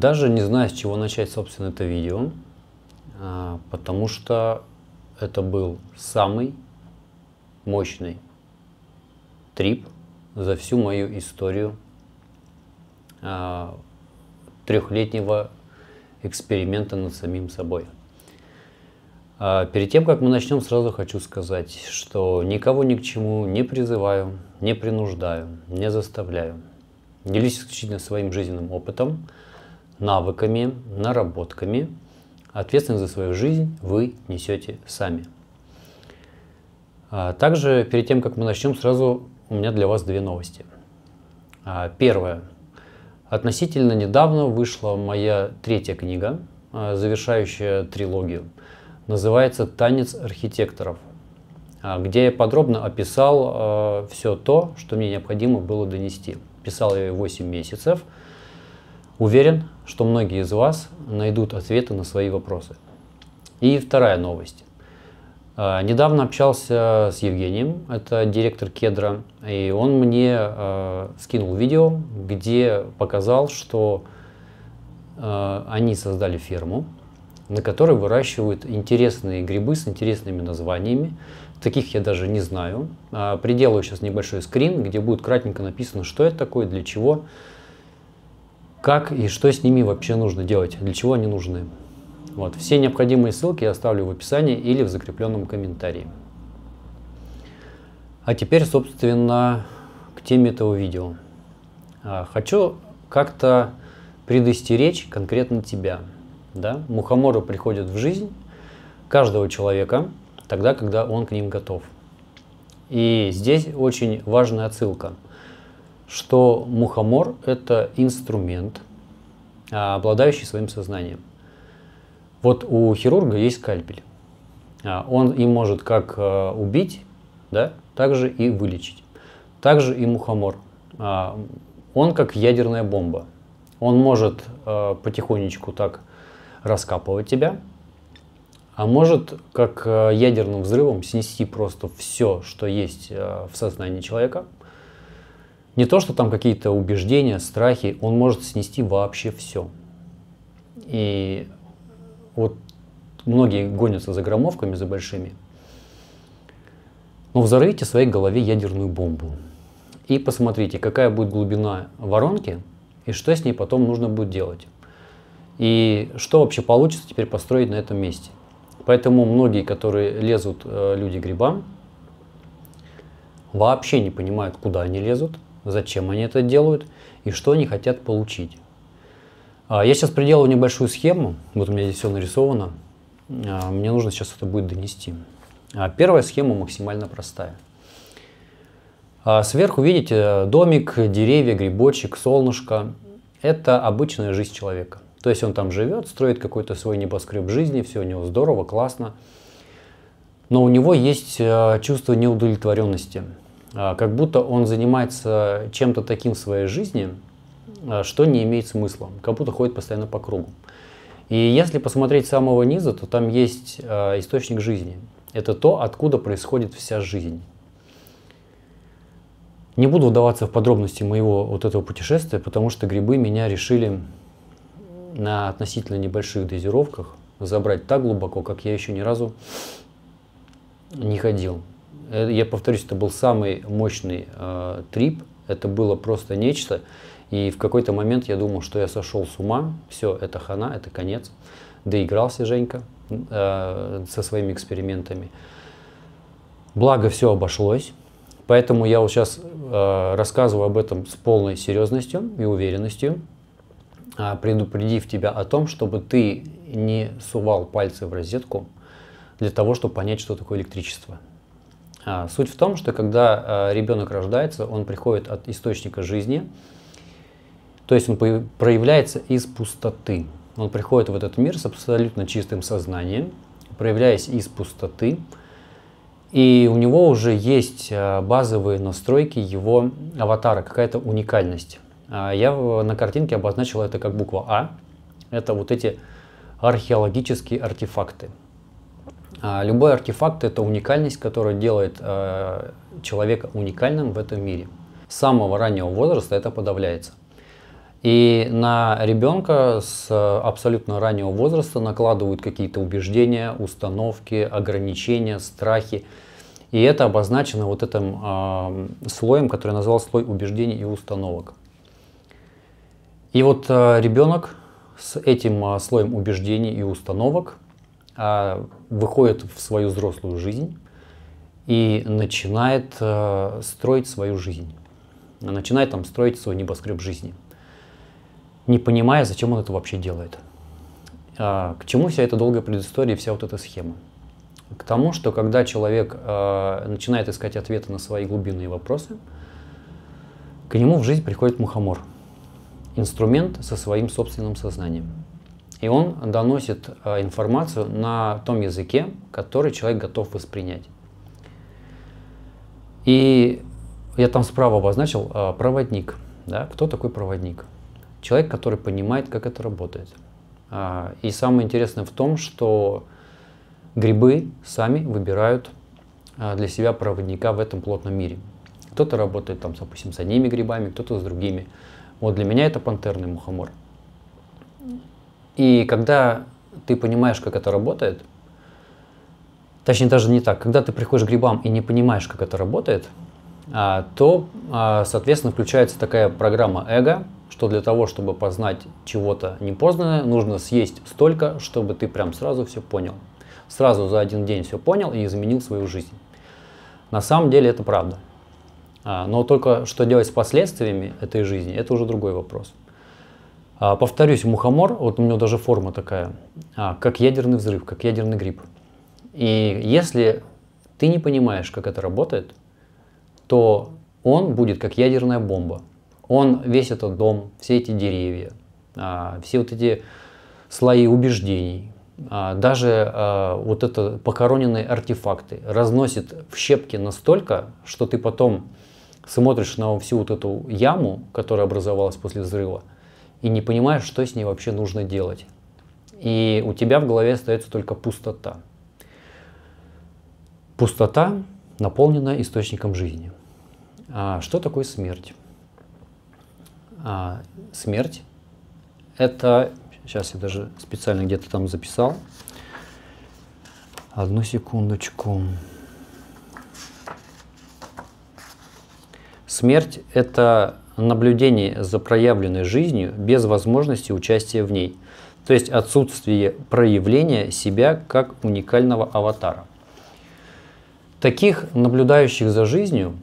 Даже не знаю, с чего начать, собственно, это видео, а, потому что это был самый мощный трип за всю мою историю а, трехлетнего эксперимента над самим собой. А, перед тем, как мы начнем, сразу хочу сказать, что никого ни к чему не призываю, не принуждаю, не заставляю. Делюсь исключительно своим жизненным опытом – навыками, наработками. Ответственность за свою жизнь вы несете сами. А, также перед тем, как мы начнем, сразу у меня для вас две новости. А, первое. Относительно недавно вышла моя третья книга, а, завершающая трилогию. Называется «Танец архитекторов», где я подробно описал все то, что мне необходимо было донести. Писал я 8 месяцев – Уверен, что многие из вас найдут ответы на свои вопросы. И вторая новость. А, недавно общался с Евгением, это директор Кедра, и он мне а, скинул видео, где показал, что а, они создали ферму, на которой выращивают интересные грибы с интересными названиями. Таких я даже не знаю. Приделаю сейчас небольшой скрин, где будет кратенько написано, что это такое, для чего как и что с ними вообще нужно делать, для чего они нужны. Вот. Все необходимые ссылки я оставлю в описании или в закрепленном комментарии. А теперь, собственно, к теме этого видео. А, хочу как-то предостеречь конкретно тебя. Да? Мухоморы приходят в жизнь каждого человека тогда, когда он к ним готов. И здесь очень важная отсылка – что мухомор – это инструмент, а, обладающий своим сознанием. Вот у хирурга есть скальпель. А, он им может как а, убить, да, так же и вылечить. Также и мухомор. Он как ядерная бомба. Он может потихонечку так раскапывать тебя, а может как ядерным взрывом снести просто все, что есть в сознании человека – не то, что там какие-то убеждения, страхи, он может снести вообще все. И вот многие гонятся за громовками, за большими. Но взорвите в своей голове ядерную бомбу. И посмотрите, какая будет глубина воронки и что с ней потом нужно будет делать. И что вообще получится теперь построить на этом месте. Поэтому многие, которые лезут э, люди грибам, вообще не понимают, куда они лезут, зачем они это делают и что они хотят получить. А, я сейчас приделаю небольшую схему, вот у меня здесь все нарисовано, а, мне нужно сейчас это будет донести. А, первая схема максимально простая. Сверху видите домик, деревья, грибочек, солнышко. Это обычная жизнь человека. То есть он там живет, строит какой-то свой небоскреб жизни, все у него здорово, классно. Но у него есть чувство неудовлетворенности. А, как будто он занимается чем-то таким в своей жизни, а, что не имеет смысла, как будто ходит постоянно по кругу. И если посмотреть с самого низа, то там есть а, источник жизни. Это то, откуда происходит вся жизнь. Не буду вдаваться в подробности моего вот этого путешествия, потому что грибы меня решили на относительно небольших дозировках забрать так глубоко, как я еще ни разу не ходил. Э, я повторюсь, это был самый мощный э, трип, это было просто нечто. И в какой-то момент я думал, что я сошел с ума, все, это хана, это конец. Доигрался Женька э, со своими экспериментами. Благо все обошлось, поэтому я вот сейчас э, рассказываю об этом с полной серьезностью и уверенностью, э, предупредив тебя о том, чтобы ты не сувал пальцы в розетку для того, чтобы понять, что такое электричество. А, суть в том, что когда а, ребенок рождается, он приходит от источника жизни, то есть он проявляется из пустоты. Он приходит в этот мир с абсолютно чистым сознанием, проявляясь из пустоты, и у него уже есть а, базовые настройки его аватара, какая-то уникальность. Я на картинке обозначил это как буква А. Это вот эти археологические артефакты. А любой артефакт – это уникальность, которая делает э, человека уникальным в этом мире. С самого раннего возраста это подавляется. И на ребенка с э, абсолютно раннего возраста накладывают какие-то убеждения, установки, ограничения, страхи. И это обозначено вот этим а, слоем, который я назвал слой убеждений и установок. И вот э, ребенок с этим а, слоем убеждений и установок а, выходит в свою взрослую жизнь и начинает э, строить свою жизнь. Начинает там строить свой небоскреб жизни, не понимая, зачем он это вообще делает. А, к чему вся эта долгая предыстория и вся вот эта схема? К тому, что когда человек э, начинает искать ответы на свои глубинные вопросы, к нему в жизнь приходит мухомор – инструмент со своим собственным сознанием – и он доносит э, информацию на том языке, который человек готов воспринять. И я там справа обозначил э, проводник. Да? Кто такой проводник? Человек, который понимает, как это работает. А, и самое интересное в том, что грибы сами выбирают э, для себя проводника в этом плотном мире. Кто-то работает, там, допустим, с одними грибами, кто-то с другими. Вот для меня это пантерный мухомор. И когда ты понимаешь, как это работает, точнее даже не так, когда ты приходишь к грибам и не понимаешь, как это работает, а, то, а, соответственно, включается такая программа эго, что для того, чтобы познать чего-то непознанное, нужно съесть столько, чтобы ты прям сразу все понял. Сразу за один день все понял и изменил свою жизнь. На самом деле это правда. А, но только что делать с последствиями этой жизни, это уже другой вопрос. А, повторюсь, мухомор, вот у него даже форма такая, а, как ядерный взрыв, как ядерный гриб. И если ты не понимаешь, как это работает, то он будет как ядерная бомба. Он весь этот дом, все эти деревья, а, все вот эти слои убеждений, даже вот это покороненные артефакты разносит в щепки настолько, что ты потом смотришь на всю вот эту яму, которая образовалась после взрыва – и не понимаешь, что с ней вообще нужно делать. И у тебя в голове остается только пустота. Пустота наполнена источником жизни. А что такое смерть? А, смерть – это… Сейчас я даже специально где-то там записал. Одну секундочку. Смерть – это наблюдение за проявленной жизнью без возможности участия в ней, то есть отсутствие проявления себя как уникального аватара. Таких наблюдающих за жизнью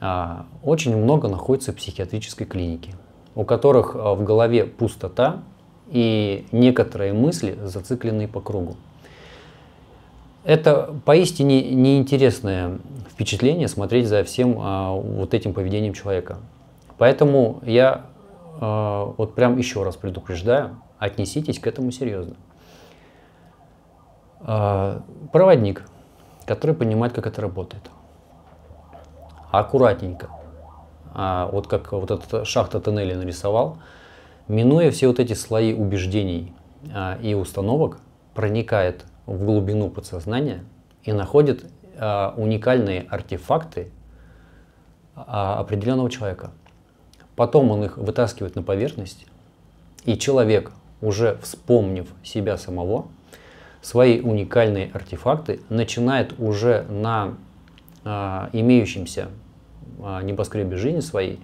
а, очень много находится в психиатрической клинике, у которых а, в голове пустота и некоторые мысли зациклены по кругу. Это поистине неинтересное впечатление смотреть за всем а, вот этим поведением человека. Поэтому я э, вот прям еще раз предупреждаю, отнеситесь к этому серьезно. Э, проводник, который понимает, как это работает. Аккуратненько. А, вот как вот эта шахта тоннеля нарисовал, минуя все вот эти слои убеждений а, и установок, проникает в глубину подсознания и находит а, уникальные артефакты а, определенного человека – Потом он их вытаскивает на поверхность, и человек, уже вспомнив себя самого, свои уникальные артефакты начинает уже на э, имеющемся э, небоскребе жизни своей,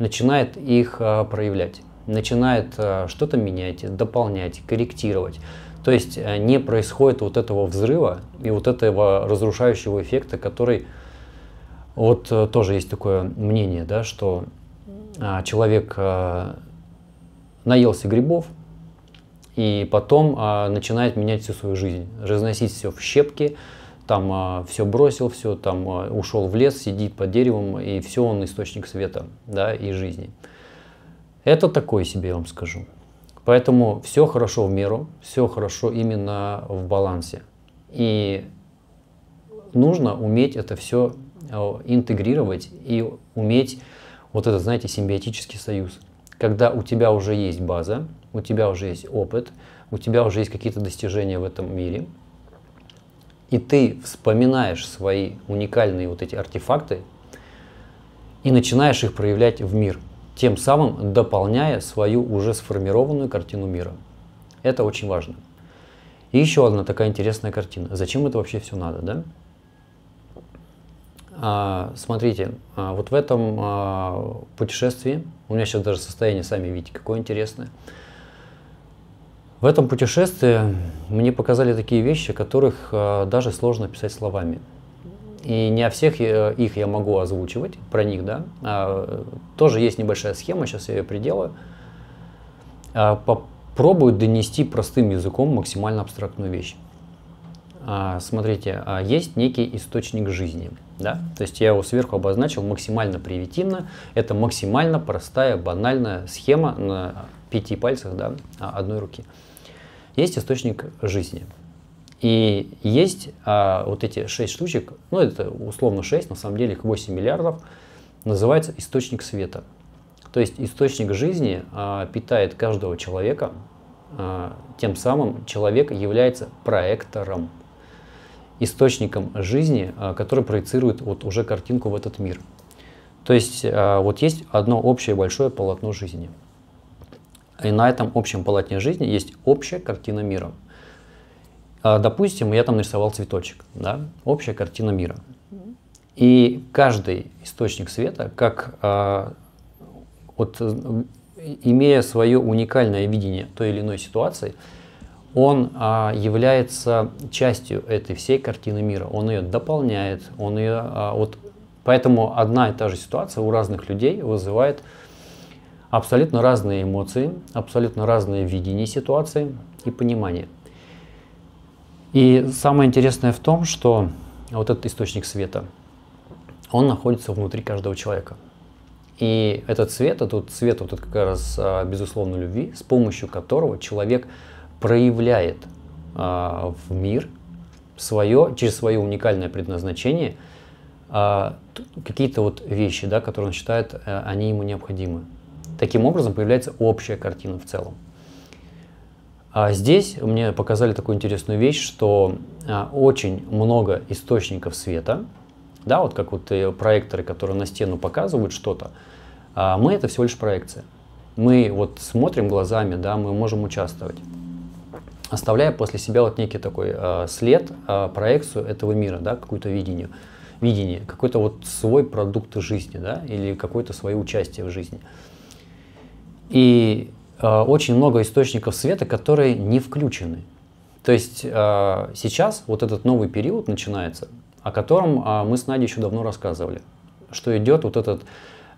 начинает их э, проявлять, начинает э, что-то менять, дополнять, корректировать. То есть э, не происходит вот этого взрыва и вот этого разрушающего эффекта, который вот э, тоже есть такое мнение, да, что а, человек а, наелся грибов, и потом а, начинает менять всю свою жизнь, разносить все в щепки, там все бросил, все там ушел в лес, сидит под деревом, и все он источник света да, и жизни. Это такое себе, я вам скажу. Поэтому все хорошо в меру, все хорошо именно в балансе. И нужно уметь это все интегрировать и уметь вот этот, знаете, симбиотический союз. Когда у тебя уже есть база, у тебя уже есть опыт, у тебя уже есть какие-то достижения в этом мире, и ты вспоминаешь свои уникальные вот эти артефакты и начинаешь их проявлять в мир, тем самым дополняя свою уже сформированную картину мира. Это очень важно. И еще одна такая интересная картина. Зачем это вообще все надо, да? А, смотрите, а, вот в этом а, путешествии, у меня сейчас даже состояние, сами видите, какое интересное. В этом путешествии мне показали такие вещи, которых даже сложно писать словами. И не о всех э, их я могу озвучивать, про них, да. Тоже есть небольшая схема, сейчас я ее приделаю. Попробую донести простым языком максимально абстрактную вещь. Смотрите, есть некий источник жизни – да? То есть я его сверху обозначил максимально привитивно. Это максимально простая, банальная схема на пяти пальцах да, а, одной руки. Есть источник жизни. И есть а, вот эти шесть штучек, ну это условно 6, на самом деле их 8 миллиардов, называется источник света. То есть источник жизни а, питает каждого человека, а, тем самым человек является проектором источником жизни, а, который проецирует вот уже картинку в этот мир. То есть а, вот есть одно общее большое полотно жизни. И на этом общем полотне жизни есть общая картина мира. А, допустим, я там нарисовал цветочек, да? общая картина мира. И каждый источник света, как вот, э, имея свое уникальное видение той или иной ситуации, он а, является частью этой всей картины мира, он ее дополняет, он ее а, вот поэтому одна и та же ситуация у разных людей вызывает абсолютно разные эмоции, абсолютно разные видения ситуации и понимание. И самое интересное в том, что вот этот источник света, он находится внутри каждого человека. И этот свет, этот свет вот этот как раз а, безусловной любви, с помощью которого человек проявляет а, в мир свое, через свое уникальное предназначение а, какие-то вот вещи, да, которые он считает, э, они ему необходимы. Таким образом появляется общая картина в целом. А здесь мне показали такую интересную вещь, что а, очень много источников света, да, вот как вот э, проекторы, которые на стену показывают что-то, а мы это всего лишь проекция. Мы вот смотрим глазами, да, мы можем участвовать оставляя после себя вот некий такой э, след, э, проекцию этого мира, да, какую-то видение, видение, какой-то вот свой продукт жизни, да, или какое-то свое участие в жизни. И э, очень много источников света, которые не включены. То есть э, сейчас вот этот новый период начинается, о котором э, мы с Надей еще давно рассказывали, что идет вот этот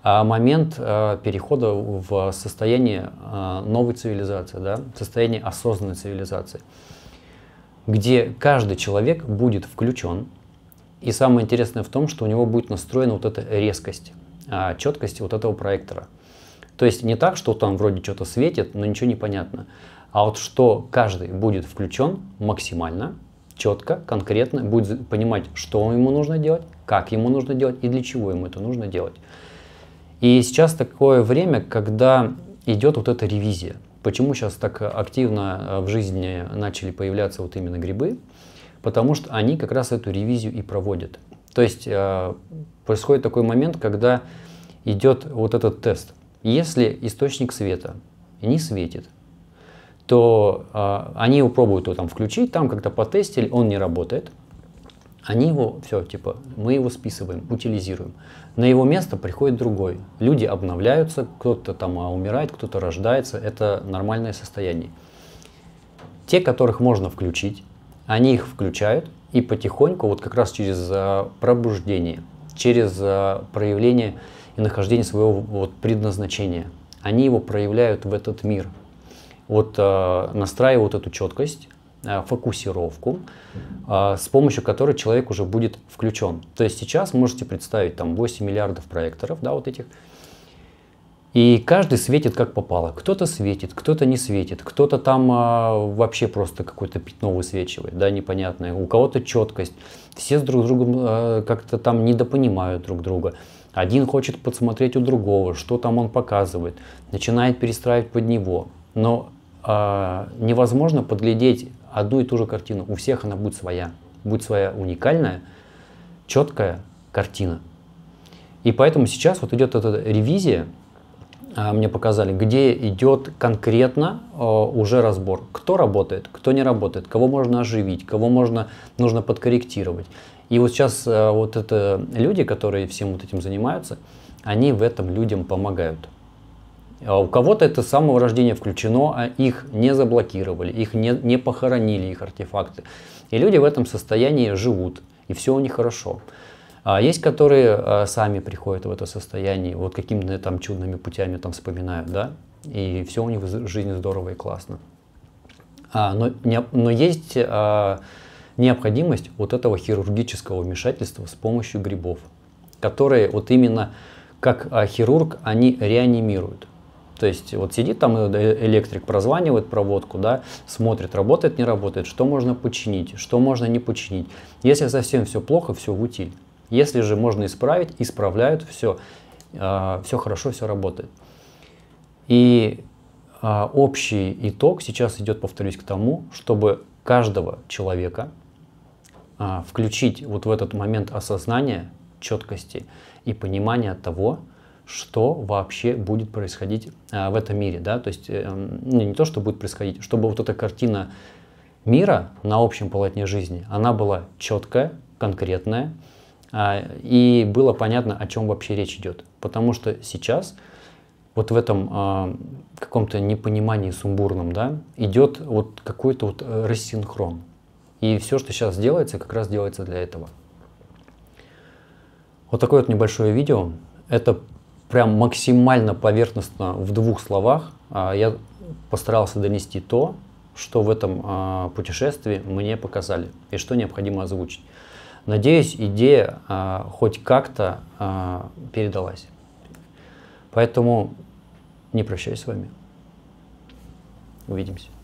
а, момент а, перехода в состояние а, новой цивилизации, да, состояние осознанной цивилизации, где каждый человек будет включен. И самое интересное в том, что у него будет настроена вот эта резкость, четкость вот этого проектора. То есть не так, что там вроде что-то светит, но ничего не понятно. А вот что каждый будет включен максимально, четко, конкретно, будет понимать, что ему нужно делать, как ему нужно делать и для чего ему это нужно делать. И сейчас такое время, когда идет вот эта ревизия. Почему сейчас так активно э, в жизни начали появляться вот именно грибы? Потому что они как раз эту ревизию и проводят. То есть э, происходит такой момент, когда идет вот этот тест. Если источник света не светит, то э, они его пробуют его там включить, там как-то потестили, он не работает, они его, все, типа, мы его списываем, утилизируем. На его место приходит другой. Люди обновляются, кто-то там а, умирает, кто-то рождается. Это нормальное состояние. Те, которых можно включить, они их включают и потихоньку, вот как раз через а, пробуждение, через а, проявление и нахождение своего вот, предназначения, они его проявляют в этот мир. Вот а, настраивают эту четкость, Э, фокусировку, э, с помощью которой человек уже будет включен. То есть сейчас можете представить там 8 миллиардов проекторов, да, вот этих, и каждый светит как попало. Кто-то светит, кто-то не светит, кто-то там а, вообще просто какое-то пятно высвечивает, да, непонятное. У кого-то четкость. Все с друг другом а, как-то там недопонимают друг друга. Один хочет подсмотреть у другого, что там он показывает, начинает перестраивать под него. Но а, невозможно подглядеть одну и ту же картину. У всех она будет своя. Будет своя уникальная, четкая картина. И поэтому сейчас вот идет эта ревизия, а, мне показали, где идет конкретно а, уже разбор, кто работает, кто не работает, кого можно оживить, кого можно, нужно подкорректировать. И вот сейчас а, вот это люди, которые всем вот этим занимаются, они в этом людям помогают. А у кого-то это с самого рождения включено, а их не заблокировали, их не, не похоронили, их артефакты. И люди в этом состоянии живут, и все у них хорошо. А есть, которые а, сами приходят в это состояние, вот какими-то там чудными путями там вспоминают, да, и все у них в жизни здорово и классно. А, но, не, но есть а, необходимость вот этого хирургического вмешательства с помощью грибов, которые вот именно как а, хирург они реанимируют. То есть вот сидит там э, электрик, прозванивает проводку, да, смотрит, работает, не работает, что можно починить, что можно не починить. Если совсем все плохо, все в утиль. Если же можно исправить, исправляют, все, э, а, все хорошо, все работает. И э, общий итог сейчас идет, повторюсь, к тому, чтобы каждого человека э, включить вот в этот момент осознания, четкости и понимания того, что вообще будет происходить а, в этом мире, да, то есть э, ну, не то, что будет происходить, чтобы вот эта картина мира на общем полотне жизни, она была четкая, конкретная, а, и было понятно, о чем вообще речь идет. Потому что сейчас вот в этом э, каком-то непонимании сумбурном, да, идет вот какой-то вот э, рассинхрон. И все, что сейчас делается, как раз делается для этого. Вот такое вот небольшое видео. Это прям максимально поверхностно в двух словах а, я постарался донести то, что в этом а, путешествии мне показали и что необходимо озвучить. Надеюсь, идея а, хоть как-то передалась. Поэтому не прощаюсь с вами. Увидимся.